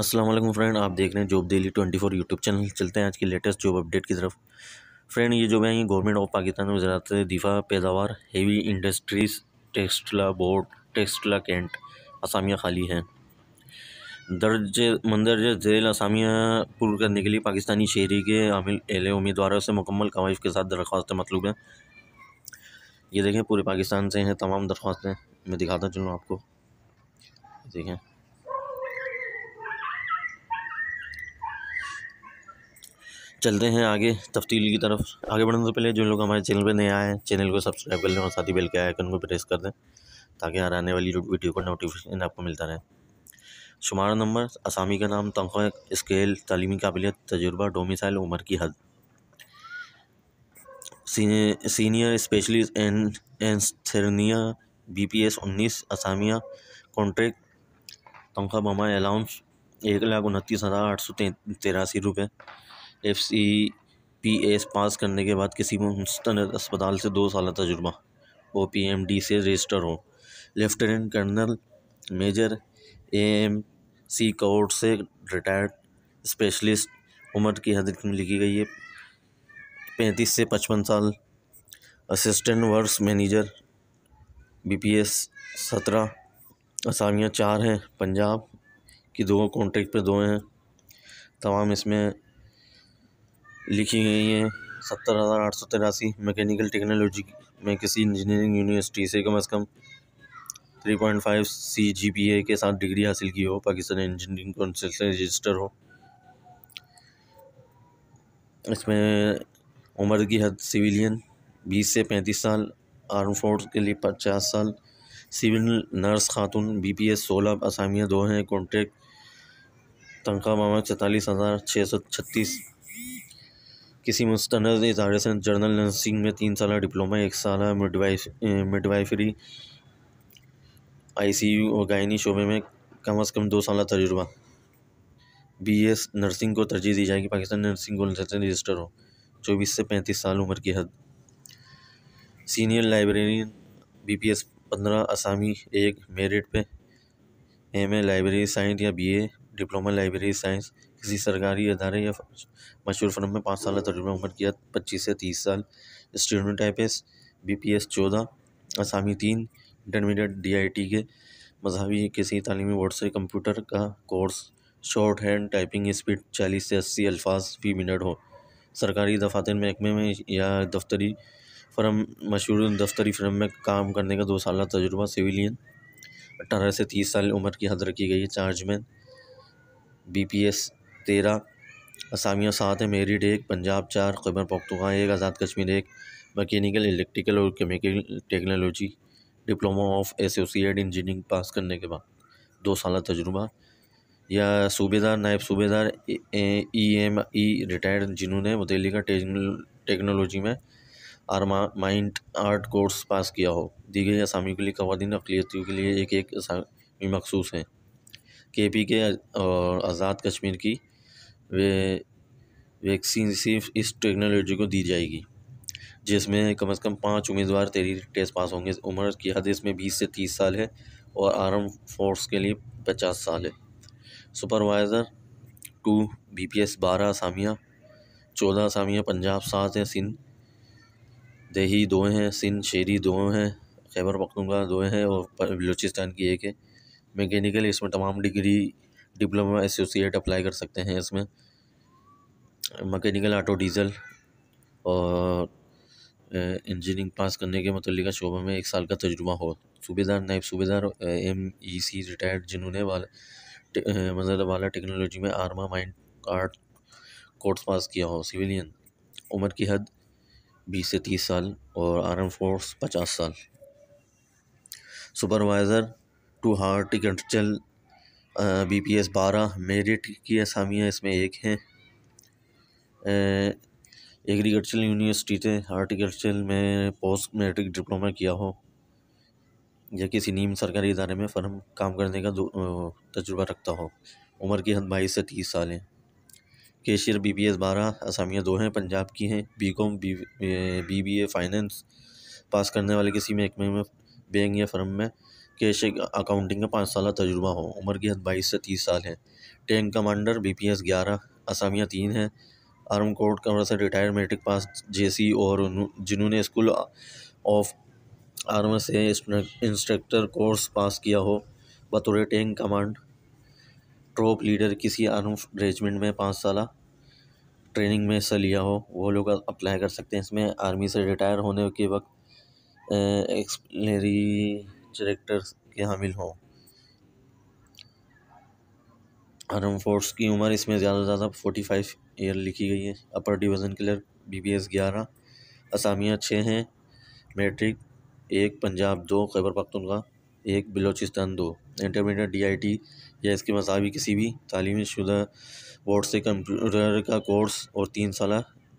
Aslam friend आप देख रहे हैं Job Daily twenty four YouTube channel चलते हैं आज की लेटेस्ट जॉब अपडेट की तरफ फ्रेंड ये जॉब है ये गवर्नमेंट ऑफ पाकिस्तान वजारत दिफा पैदावार heavy industries Taxila board Taxila cantt असामिया खाली हैं दर्ज मंदरज झेल असामिया पुर करने के लिए पाकिस्तानी शहरी के आमिल एहले उम्मीदवारों से मुकम्मल कवाइफ के साथ दरख्वास्तें मतलूब हैं ये देखें पूरे पाकिस्तान से हैं तमाम दरख्वास्तें मैं दिखाता चलूँ आपको देखें चलते हैं आगे तफ्ल की तरफ आगे बढ़ने से पहले जो लोग हमारे चैनल पर नए आए हैं चैनल को सब्सक्राइब कर लें और साथ ही बेल के आइकन को प्रेस कर दें ताकि हर आने वाली वीडियो का नोटिफिकेशन आपको मिलता रहे शुमारा नंबर असामी का नाम तनख्वाह स्केल तलीमी काबिलियत तजुर्बा डोमिसाइल उम्र की हद senior specialist anaesthesia B P S उन्नीस असामिया कॉन्ट्रैक्ट तनख्वाह बमा अलाउंस एक लाख उनतीस हज़ार आठ सौ तिरासी रुपये F C P S pass करने के बाद किसी मुस्तंद अस्पताल से दो साल तजुर्बा ओ पी एम डी से रजिस्टर हों lieutenant colonel major A M C corps से रिटायर्ड स्पेशलिस्ट उम्र की हद लिखी गई है पैंतीस से पचपन साल assistant nurse manager B P S सत्रह असामियाँ चार हैं पंजाब की दो कॉन्ट्रैक्ट पर दो हैं तमाम इसमें लिखी गई हैं सत्तर हज़ार आठ सौ तिरासी मैकेनिकल टेक्नोलॉजी में किसी इंजीनियरिंग यूनिवर्सिटी से कम अज़ कम three point five C G P A के साथ डिग्री हासिल की हो पाकिस्तान इंजीनियरिंग काउंसिल से रजिस्टर हो इसमें उम्र की हद सिविलियन बीस से पैंतीस साल आर्म फोर्स के लिए पचास साल सिविल नर्स खातून बी पी एस सोलह असामियाँ दो हैं कॉन्ट्रैक्ट तनख्वाह मामा चैतालीस हज़ार छः सौ छत्तीस किसी मुस्ंद इदारे से जनरल नर्सिंग में तीन साल डिप्लोमा एक साल मिडवाइफ मिडवाइफरी आईसीयू और गायनी शोबे में कम अज़ कम दो साल तजुर्बा बी एस नर्सिंग को तरजीह दी जाएगी पाकिस्तान नर्सिंग को रजिस्टर हो चौबीस से पैंतीस साल उम्र की हद senior librarian B P S पंद्रह असामी एक मेरिट पे एम ए लाइब्रेरी साइंस या B A diploma library science किसी सरकारी अदारे या मशहूर फर्म में पाँच साल तजुर्बा उम्र की पच्चीस से तीस साल एस बी पी एस चौदह असामी तीन इंटरमीडिएट डी आई टी के मजहबी किसी तलीमी बोर्ड से कंप्यूटर का course shorthand typing speed चालीस से अस्सी अल्फाज फी मिनट हो सरकारी दफातर महकमे में या दफ्तरी फर्म मशहूर दफ्तरी फर्म में काम करने का दो साल तजुर्बा सिविलियन अट्ठारह से तीस साल उम्र की हद रखी गई है चार्जमैन बी पी एस तेरह असामिया सात है मेरिड एक पंजाब चार खैबर पख्तूखा एक आज़ाद कश्मीर एक मकैनिकल इलेक्ट्रिकल और chemical technology diploma of associate engineering pass करने के बाद दो साल तजुर्बा या सूबेदार नायब सूबेदार ई एम ई रिटायर्ड जिन्होंने मुतल टेक्नोलॉजी में आर्मा माइंड आर्ट कोर्स पास किया हो दी गई असामियों के लिए कवानीन अकलीतियों के लिए एक एक मखसूस हैं के पी के आज़ाद कश्मीर की वे वैक्सीन सिर्फ इस टेक्नोलॉजी को दी जाएगी जिसमें कम से कम पाँच उम्मीदवार तेरी टेस्ट पास होंगे उम्र की हद इसमें बीस से तीस साल है और आर्म फोर्स के लिए पचास साल है supervisor two B P S बारह असामियाँ चौदह असामियाँ पंजाब सात हैं सिंध दही दो हैं सिंध शेरी दो हैं खैबर पख्तूनखा दो हैं और बलूचिस्तान की एक है मैकेनिकल इसमें तमाम डिग्री डिप्लोमा एसोसिएट अप्लाई कर सकते हैं इसमें मकैनिकल ऑटो डीजल और इंजीनियरिंग पास करने के मुतलिका शोबे में एक साल का तजुर्बा हो सूबेदार नायब सूबेदार एम ई सी रिटायर्ड जिन्होंने वाला मतलब वाला टेक्नोलॉजी में आर्मा माइंड कार्ड कोर्स पास किया हो सिविलियन उम्र की हद बीस से तीस साल और आर्म फोर्स पचास साल supervisor two horticulture B P S बारह मेरिट की असामियाँ इसमें एक हैं एग्रीकल्चर यूनिवर्सिटी से हार्टिकल्चर में पोस्ट मेट्रिक डिप्लोमा किया हो या किसी नीम सरकारी इदारे में फर्म काम करने का तजुर्बा रखता हो उम्र की हद बाईस से तीस साल है केशियर बी पी एस बारह असामियाँ दो हैं पंजाब की हैं B com B B A finance pass करने वाले किसी महकमे में बैंक या फर्म में कैश अकाउंटिंग का पाँच साल तजुर्बा हो उम्र की हद बाईस से तीस साल है tank commander B P S ग्यारह असामियाँ तीन हैं आर्म कोर्ट कमर से रिटायर मेट्रिक पास जे सी और जिन्होंने स्कूल ऑफ आर्म से इंस्ट्रक्टर कोर्स पास किया हो बतौर टैंक कमांड ट्रोप लीडर किसी आर्म रेजिमेंट में पाँच साल ट्रेनिंग में हिस्सा लिया हो वो लोग अप्लाई कर सकते हैं इसमें आर्मी से रिटायर होने के वक्त एक्सप्लेरी डायरेक्टर के हामिल हों आर्म फोर्स की उम्र इसमें ज़्यादा से ज़्यादा फोर्टी फाइव ईयर लिखी गई है upper division clerk B B S ग्यारह असामिया छः हैं मेट्रिक एक पंजाब दो खैबर पख्तनखा एक बलोचिस्तान दो इंटरमीडिएट डी आई टी या इसके मसावी किसी भी तालीमी शुदा बोर्ड से कंप्यूटर का कोर्स और तीन साल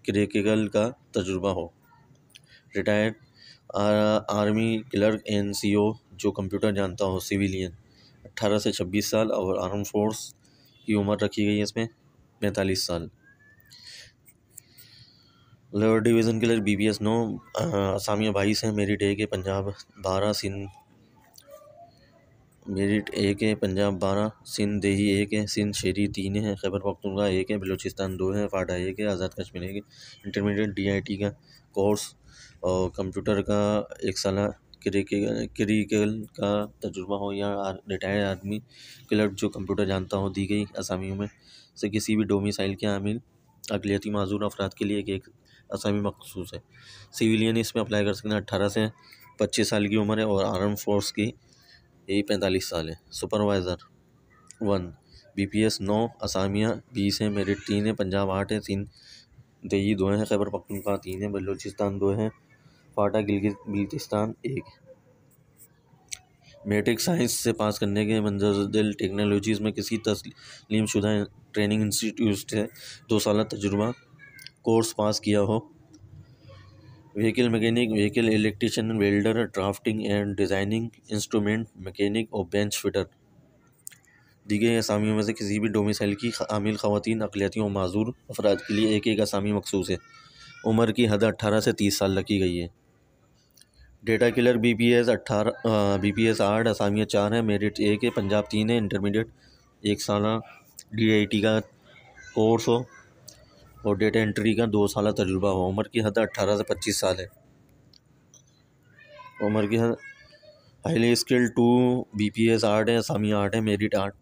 क्रिकल का तजुर्बा हो retired army clerk N C O जो कंप्यूटर जानता हो सिविलियन अट्ठारह से छब्बीस साल और आर्म फोर्स की उम्र रखी गई है इसमें पैंतालीस साल लेवर डिवीज़न के लिए बी बी एस नौ असामिया बाईस है मेरिट ए के पंजाब बारह सिंध मेरिट ए के पंजाब बारह सिंध देही एक है सिंध शेरी तीन है खैबर पख्तूनखा एक है बलोचिस्तान दो है फाटा एक है आज़ाद कश्मीर एक इंटरमीडिएट डी आई टी का कोर्स और कंप्यूटर का एक साल क्रिकल का तजुर्बा हो या रिटायर्ड आदमी क्लर्क जो कंप्यूटर जानता हो दी गई असामियों में से किसी भी डोमिसाइल के आमिल अकलीती मज़ूर अफराद के लिए एक एक असामी मखसूस है सिविलियन इसमें अप्लाई कर सकते हैं अट्ठारह से पच्चीस साल की उम्र है और आर्म फोर्स की यही पैंतालीस साल है supervisor one B P S नौ असामिया बीस है मेरिट तीन है पंजाब आठ है तीन दही दो हैं खैबर पखनखा तीन है बलूचिस्तान दो हैं फाटा गिलगित बिल्तिस्तान एक मेट्रिक साइंस से पास करने के मंजर दिल टेक्नोलॉजीज़ में किसी तस्लीम शुदा ट्रेनिंग इंस्टीट्यूट से दो साल तजुर्बा कोर्स पास किया हो vehicle mechanic vehicle electrician welder drafting and designing instrument mechanic और बेंच फिटर दी गई असामियों में से किसी भी डोमिसाइल की आमिल खातन अकलीतियों और माजूर अफराद के लिए एक एक असामी मखसूस है उम्र की हद अट्ठारह से तीस साल लगी गई है data clerk B P S अट्ठारह बी पी एस आठ असामिया चार है मेरिट एक है पंजाब तीन है इंटरमीडिएट एक साल डी आई टी का कोर्स हो और डेटा एंट्री का दो साल तजुर्बा हो उम्र की हद अट्ठारह से पच्चीस साल है उम्र की हद highly skill two B P S आर्ट है असामिया आर्ट है मेरिट आर्ट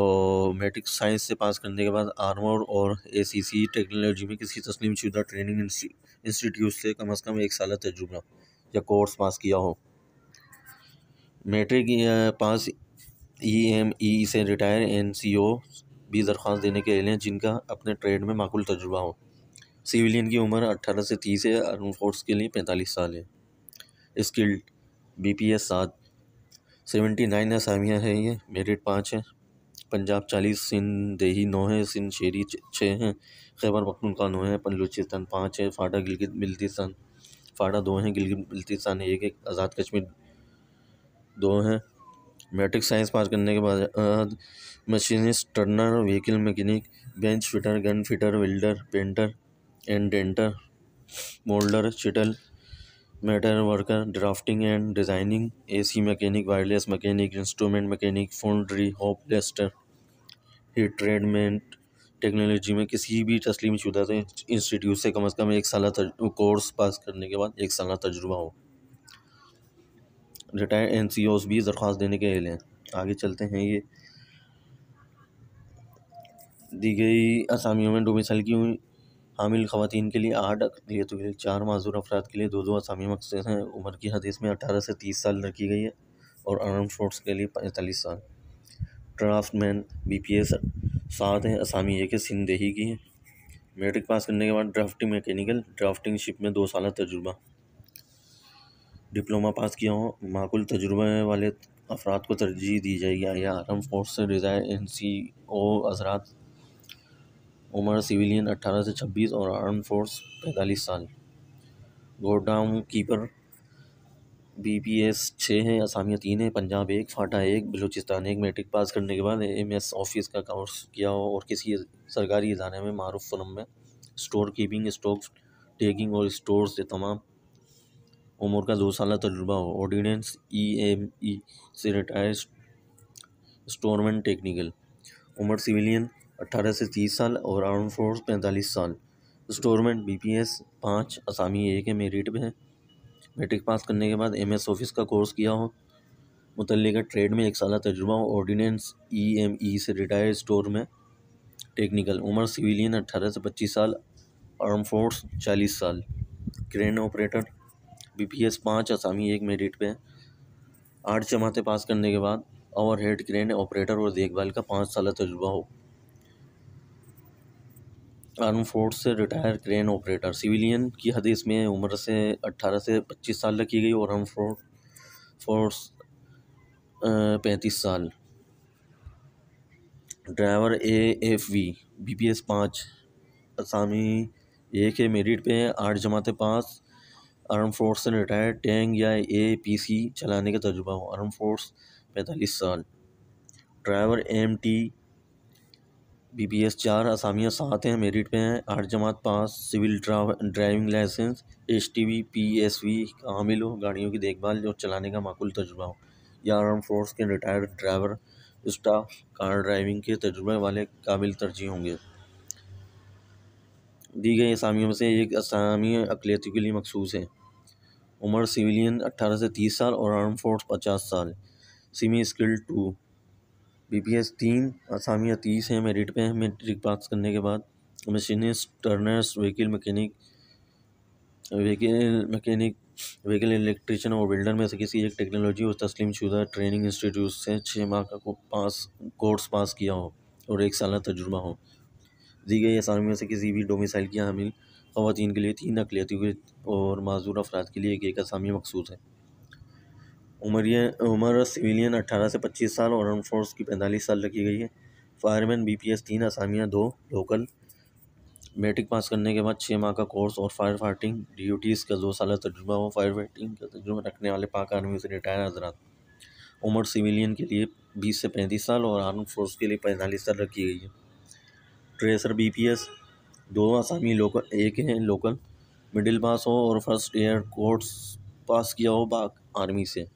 और मेट्रिक साइंस से पास करने के बाद आर्मोर और ए सी सी टेक्नोलॉजी में किसी तस्लीम शुदा ट्रेनिंग इंस्टीट्यूट से कम अज़ कम एक साल तजुर्बा या कोर्स पास किया हो मेट्रिक पास ई एम ई से रिटायर एन सी ओ भी दरख्वास्त देने के लिए जिनका अपने ट्रेड में माकूल तजुर्बा हो सिविलियन की उम्र 18 से 30 है आर्म फोर्स के लिए 45 साल है स्किल्ड बी पी एस सात सेवेंटी नाइन आसामियाँ हैं ये मेरिट पाँच है पंजाब चालीस सिंध देही नौ है सिंध शेरी छः हैं खैबर पख्तूनखा नौ है बलूचिस्तान पाँच है फाटा गिलगित बिल्तिस्तान फाड़ा दो हैं गिलगित बल्तिस्तान एक एक आज़ाद कश्मीर दो हैं मैट्रिक साइंस पास करने के बाद machinist turner vehicle mechanic bench fitter gun fitter welder painter and denter moulder sheet metal worker drafting and designing AC mechanic wireless mechanic instrument mechanic ट्री होप डेस्टर हीट ट्रेडमेंट टेक्नोलॉजी में किसी भी तस्लीम शुदा इंस्टीट्यूट से कम अज़ कम एक साल कोर्स पास करने के बाद एक साल तजुर्बा हो रिटायर्ड एन सी ओज भी दरख्वास्त देने के अहल हैं आगे चलते हैं ये दी गई असामियों में डोमिसल की हुई हामिल खवतिन के लिए आठ अकलीत तो के लिए चार मज़ूर अफराद के लिए दो दो असामी मकसद हैं उम्र की हदीस में अठारह से तीस साल रखी गई है और आर्म फोर्स के लिए पैंतालीस साल ड्राफ्टमैन बी पी एस सात हैं असामी एक है सिंध की हैं मेट्रिक पास करने के बाद ड्राफ्टिंग मैकेनिकल ड्राफ्टिंग शिप में दो साल तजुर्बा डिप्लोमा पास किया हो माकुल तजुर्बे वाले अफराद को तरजीह दी जाएगी या आर्म फोर्स से रिजायर एन सी ओ हजरात उम्र सिविलियन अट्ठारह से छब्बीस और आर्म फोर्स पैंतालीस साल godown keeper B P S छः हैं असामिया तीन है पंजाब एक फाटा एक बलूचिस्तान एक मेट्रिक पास करने के बाद एम एस ऑफिस का कोर्स किया हो और किसी सरकारी इदारे में मारूफ फरम में स्टोर कीपिंग स्टॉक टेकिंग और स्टोर से तमाम उम्र का दो साल तजुर्बा हो ordnance E e M E e से रिटायर स्टोरमैन टेक्निकल उम्र सिविलियन अट्ठारह से तीस साल और आर्म फोर्स पैंतालीस साल स्टोरमैन बी पी एस पाँच असामी एक है मेरिट में है मेट्रिक पास करने के बाद एम एस ऑफिस का कोर्स किया हो मुतल ट्रेड में एक साल तजुर्बा हो ऑर्डीनेंस ई एम ई से रिटायर स्टोर में टेक्निकल उम्र सिविलियन अट्ठारह से पच्चीस साल आर्म फोर्स चालीस साल crane operator B P S पाँच आसामी एक मेरिट पे आठ जमाते पास करने के बाद ओवर हेड क्रेन ऑपरेटर और देखभाल का पाँच साल तजुर्बा हो आर्म फोर्स से रिटायर क्रेन ऑपरेटर सिविलियन की हद इसमें उम्र से 18 से 25 साल रखी गई और आर्म फोर्स फोर्स पैंतीस साल driver A F V B P S पाँच असामी एक है मेरिट पे हैं आठ जमाते पास आर्म फोर्स से रिटायर टैंक या ए पी सी चलाने का तजुबा हो आर्म फोर्स पैंतालीस साल driver M T B P S चार असामियाँ सात हैं मेरिट पे हैं आठ जमात pass civil driving licence H T V P S V हामिल हो गाड़ियों की देखभाल और चलाने का माकूल तजुर्बा हो या आर्म फोर्स के retired driver staff car driving के तजुर्बे वाले काबिल तरजीह होंगे दी गई असामियों में से एक असामी अकलीतों के लिए मखसूस है उम्र सिविलियन अट्ठारह से तीस साल और आर्म फोर्स पचास साल semi skill two B P S तीन असामिया तीस है मेरिट पे हैं मेट्रिक पास करने के बाद machinist turners vehicle mechanic vehicle mechanic vehicle electrician और बिल्डर में से किसी एक टेक्नोलॉजी और तस्लीम शुदा ट्रेनिंग इंस्टीट्यूट से छः माह का को पास कोर्स पास किया हो और एक साल तजुर्बा हो दी गई में से किसी भी डोमिसाइल की हामिल खातन के लिए तीन अकलीतियों और माजूर अफराद के लिए एक एक आसामी मखसूस है उमरिया उम्र सिविलियन अट्ठारह से पच्चीस साल और आर्म फोर्स की पैंतालीस साल रखी गई है फायरमैन बी पी एस तीन आसामियाँ दो लोकल मेट्रिक पास करने के बाद छः माह का कोर्स और फायर फाइटिंग ड्यूटीज़ का दो साल तजुर्बा हो फायर फाइटिंग का तजुर्बा रखने वाले पाक आर्मी से रिटायर हजरात उम्र सिविलियन के लिए बीस से पैंतीस साल और आर्म फोर्स के लिए पैंतालीस साल रखी गई है ट्रेसर बी पी एस दो आसामी लोकल एक हैं लोकल मिडिल पास हो और फर्स्ट ईयर कोर्स पास किया हो पाक आर्मी से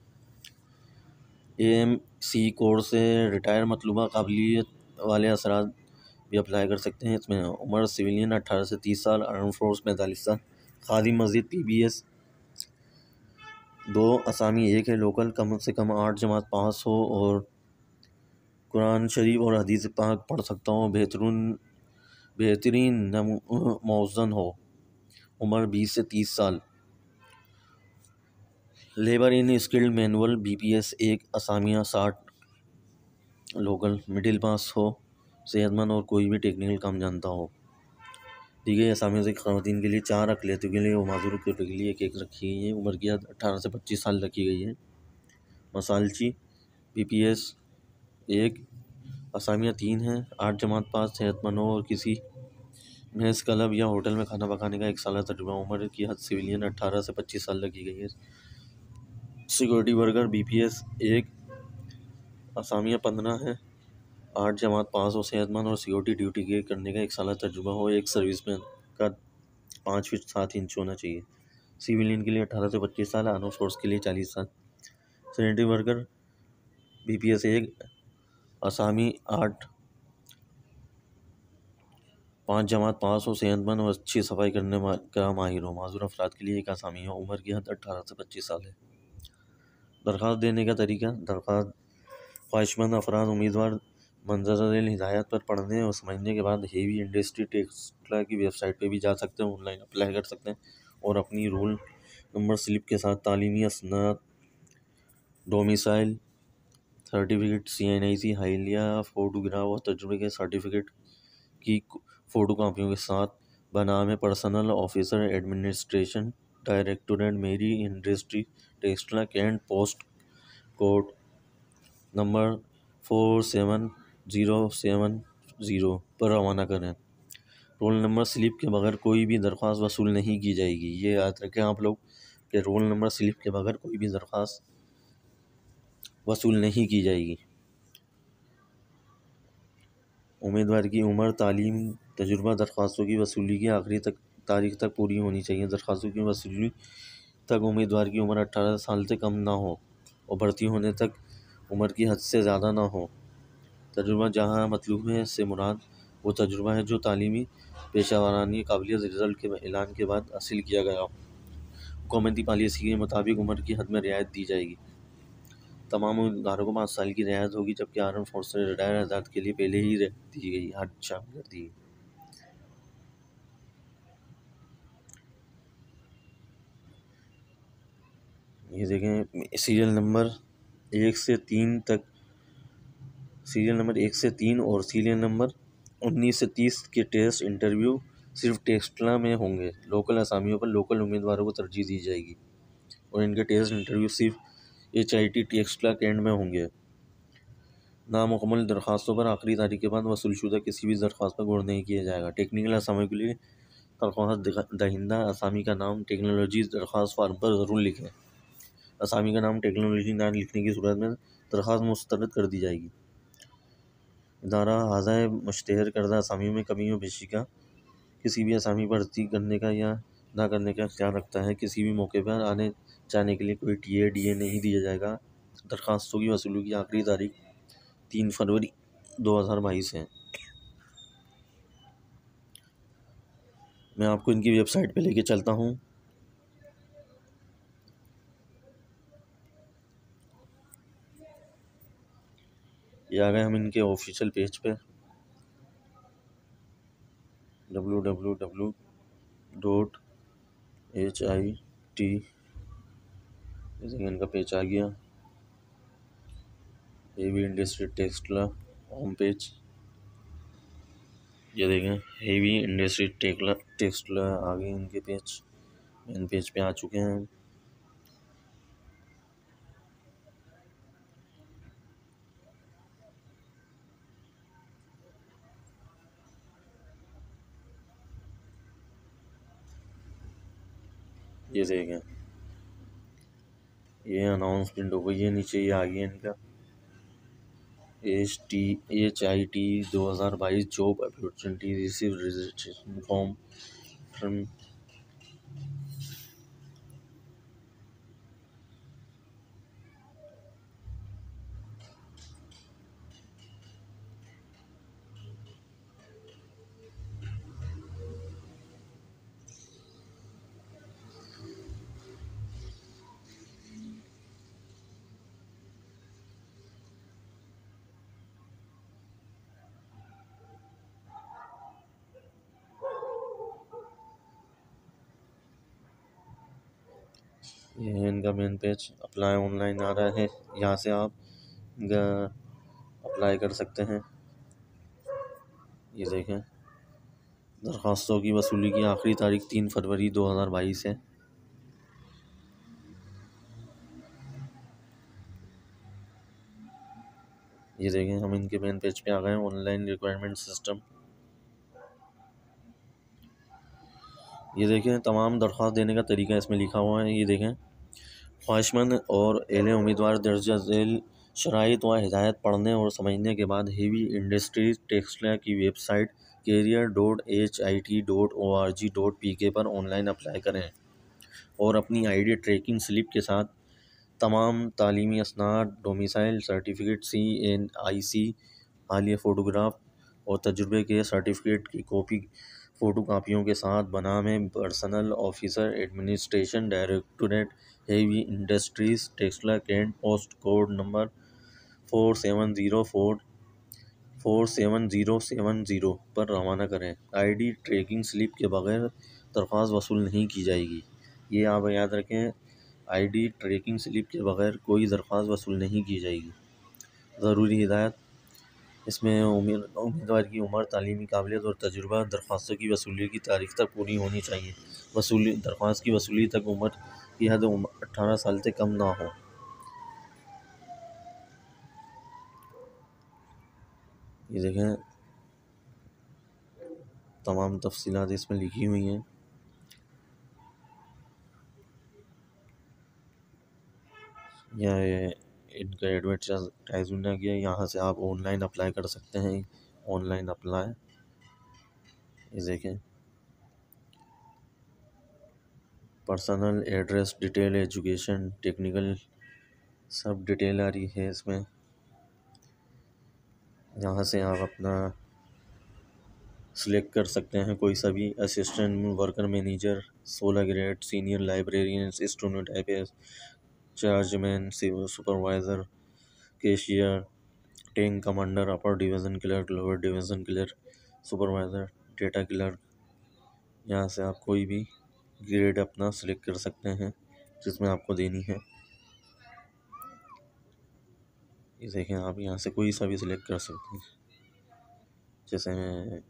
एम सी कोर्स से रिटायर मतलूबा काबिलियत वाले असरा भी अप्लाई कर सकते हैं इसमें उम्र सिविलियन अट्ठारह से तीस साल आर्म फोर्स पैंतालीस साल खादी मस्जिद पी बी एस दो असामी एक है लोकल कम से कम आठ जमात पास हो और कुरान शरीफ और हदीस पाक पढ़ सकता हूँ बेहतरीन बेहतरीन मौजन हो उम्र बीस से तीस साल labour unskilled manual B P S एक असामिया साठ लोकल मिडिल पास हो सेहतमंद और कोई भी टेक्निकल काम जानता हो दी गई असामियों से खातन के लिए चार अकलीतों के लिए और माजूर के लिए एक एक रखी गई है उम्र की हद अठारह से पच्चीस साल रखी गई है मसालची बीपीएस एक असामिया तीन है आठ जमात पास सेहतमंद हो और किसी मेस क्लब या होटल में खाना पकाने का एक साल तजुबा उम्र की हद सिविलियन अट्ठारह से पच्चीस साल लगी गई है सिक्योरिटी वर्कर बीपीएस एक असामिया पंद्रह है आठ जमात पास हो सेहतमंद और सिक्योरिटी ड्यूटी के करने का एक साल तजुबा हो एक सर्विसमैन का पाँच फीट सात इंच होना चाहिए सिविलियन के लिए अठारह से पच्चीस साल आनो फोर्स के लिए चालीस साल sanitary worker B P S एक असामी आठ पाँच जमात पास हो सेहतमंद और अच्छी सफाई करने का माहिर हो माजूर अफराद के लिए एक आसामी हो उम्र की हद अठारह से पच्चीस साल है दरख्वास्त देने का तरीका दरख्वास्त ख्वाहिशमंद अफराद उम्मीदवार मंजर हिदायत पर पढ़ने और समझने के बाद हेवी इंडस्ट्री टेक्सला की वेबसाइट पर भी जा सकते हैं ऑनलाइन अप्लाई कर सकते हैं और अपनी रोल नंबर स्लिप के साथ तालीमी असनात domicile certificate C N I C हाइलिया फ़ोटोग्राफ और तजुर्बे के सर्टिफिकेट की फ़ोटो कापियों के साथ बनाम पर्सनल ऑफिसर एडमिनिस्ट्रेशन डायरेक्टोरेट मेरी इंडस्ट्री टेस्टनक and post code number four seven zero seven zero पर रवाना करें रोल नंबर स्लिप के बगैर कोई भी दरख्वास्त वसूल नहीं की जाएगी ये याद रखें आप लोग कि रोल नंबर स्लिप के बगैर कोई भी दरख्वास्त वसूल नहीं की जाएगी उम्मीदवार की उम्र तालीम तजुर्बा दरख्वास्तों की वसूली की आखिरी तक तारीख तक पूरी होनी चाहिए दरख्वास्तों की वसूली तक उम्मीदवार की उम्र अठारह साल से कम ना हो और भर्ती होने तक उम्र की हद से ज़्यादा ना हो तजुर्बा जहाँ मतलूब है से मुराद वो तजुर्बा है जो तालीमी पेशा वारानी काबिलियत रिजल्ट के ऐलान के बाद हासिल किया गया कौमती पॉलिसी के मुताबिक उम्र की हद में रियायत दी जाएगी तमाम उम्मीदवारों को पाँच साल की रियायत होगी जबकि आर्म फोर्स ने रिटायर आजाद के लिए पहले ही दी गई हद अच्छा, शामिल कर दी गई ये देखें सीरियल नंबर एक से तीन तक सीरियल नंबर एक से तीन और सीरियल नंबर उन्नीस से तीस के टेस्ट इंटरव्यू सिर्फ टेक्सला में होंगे लोकल असामियों पर लोकल उम्मीदवारों को तरजीह दी जाएगी और इनके टेस्ट इंटरव्यू सिर्फ H I T Taxila cantt में होंगे नामुकमल दरख्वास्तों पर आखिरी तारीख के बाद वसूलशुदा किसी भी दरख्वास्त पर गौर नहीं किया जाएगा टेक्निकल असामी के लिए दरख्वास्त दहिंदा आसामी का नाम टेक्नोलॉजी दरख्वास्त फार्म पर ज़रूर लिखें असामी का नाम टेक्नोलॉजी ना लिखने की सूरत में दरख्वास्त मुस्तरद कर दी जाएगी इदारा हाजाय मुश्तहर करदा असामियों में कमी और पेशी का किसी भी असामी भर्ती करने का या ना करने का ख्याल रखता है किसी भी मौके पर आने जाने के लिए कोई टी ए डी ए नहीं दिया जाएगा दरख्वास्तों की वसूली की आखिरी तारीख तीन फरवरी दो हज़ार बाईस है मैं आपको इनकी वेबसाइट पर लेके चलता हूँ ये आ गए हम इनके ऑफिशियल पेज पे W W W dot H I T इनका पेज आ गया heavy industry Taxila home page ये देखें हेवी इंडस्ट्री टेक्ला टेक्सला आ गए इनके पेज इन पेज पे आ चुके हैं ये देखें ये अनाउंसमेंट हो गई है नीचे ये आ गया इनका H T H I T दो हज़ार बाईस job opportunity receive registration form from ये है इनका मेन पेज अप्लाई ऑनलाइन आ रहा है यहाँ से आप अप्लाई कर सकते हैं ये देखें दरख्वास्तों की वसूली की आखिरी तारीख तीन फरवरी दो हज़ार बाईस है ये देखें हम इनके मेन पेज पे आ गए हैं ऑनलाइन रिक्वायरमेंट सिस्टम ये देखें तमाम दरख्वास्त देने का तरीका इसमें लिखा हुआ है ये देखें ख्वाहिशमंद और एले उम्मीदवार दर्जा झेल शराइत व हिदायत पढ़ने और समझने के बाद हेवी इंडस्ट्रीज टेक्सला की website career dot H I T dot O R G dot P K पर ऑनलाइन अप्लाई करें और अपनी आईडी ट्रैकिंग स्लिप के साथ तमाम तालीमी असनाद domicile certificate C N I C हालिया फ़ोटोग्राफ और तजुर्बे के सर्टिफिकेट की कॉपी फ़ोटो कापियों के साथ बना में personal officer administration directorate heavy industries Taxila cantt post code number four seven zero four four seven zero seven zero पर रवाना करें आईडी ट्रैकिंग स्लिप के बगैर दरख्वास्त वसूल नहीं की जाएगी ये आप याद रखें आईडी ट्रैकिंग स्लिप के बगैर कोई दरख्वास्त वसूल नहीं की जाएगी ज़रूरी हिदायत इसमें उम्मीदवार की उम्र तालीमी काबिलियत और तजुर्बा दरख्वास्तों की वसूली की तारीख तक पूरी होनी चाहिए वसूली दरख्वास्त की वसूली तक उम्र की हद उम्र अठारह साल से कम ना हो ये देखें तमाम तफसीत इसमें लिखी हुई हैं यहाँ इनका एडवर्टाइज बना गया यहाँ से आप ऑनलाइन अप्लाई कर सकते हैं ऑनलाइन अप्लाई ये देखें personal address detail education technical सब डिटेल आ रही है इसमें यहाँ से आप अपना सिलेक्ट कर सकते हैं कोई सा भी असिस्टेंट वर्कर मैनेजर सोलह grade senior librarian student I P chargeman supervisor cashier tank commander upper division clerk lower division clerk supervisor data clerk यहाँ से आप कोई भी ग्रेड अपना सिलेक्ट कर सकते हैं जिसमें आपको देनी है ये देखें आप यहाँ से कोई सा भी सिलेक्ट कर सकते हैं जैसे मैं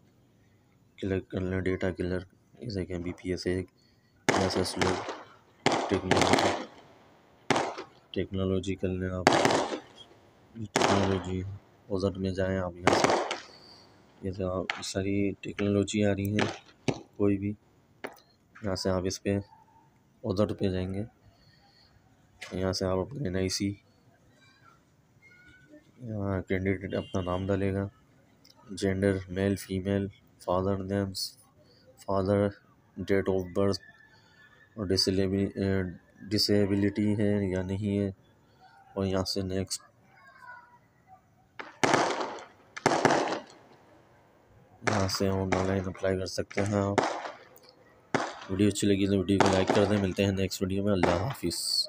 क्लिक कर लें डेटा किलर ये देखें बी पी एस एक एस एस लोग टेक्नोलॉजी टेक्नोलॉजी कर लें आप टेक्नोलॉजी ओजट में जाएं आप यहाँ से जैसे तो आप सारी टेक्नोलॉजी आ रही है कोई भी यहाँ से आप इस पर उधर पे जाएंगे यहाँ से आप अपने एन आई सी कैंडिडेट अपना नाम डालेगा gender male female father names father date of birth और डिसेबिलिटी है या नहीं है और यहाँ से नेक्स्ट यहाँ से ऑनलाइन अप्लाई कर सकते हैं आप वीडियो अच्छी लगी तो वीडियो को लाइक कर दें मिलते हैं नेक्स्ट वीडियो में अल्लाह हाफिज़